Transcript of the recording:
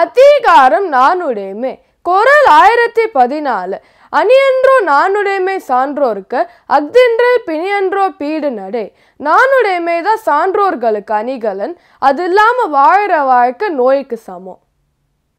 அதிகாரம் நானுடையமே குரல் ஆயிரத்தி பதினாலு அணியன்றோ நானுடைமை சான்றோருக்கு அஃதென்றல் பிணியன்றோ பீடு நடை நானுடைமை தான் சான்றோர்களுக்கு அணிகலன் அது இல்லாமல் வாழ்கிற வாழ்க்கை நோய்க்கு சமம்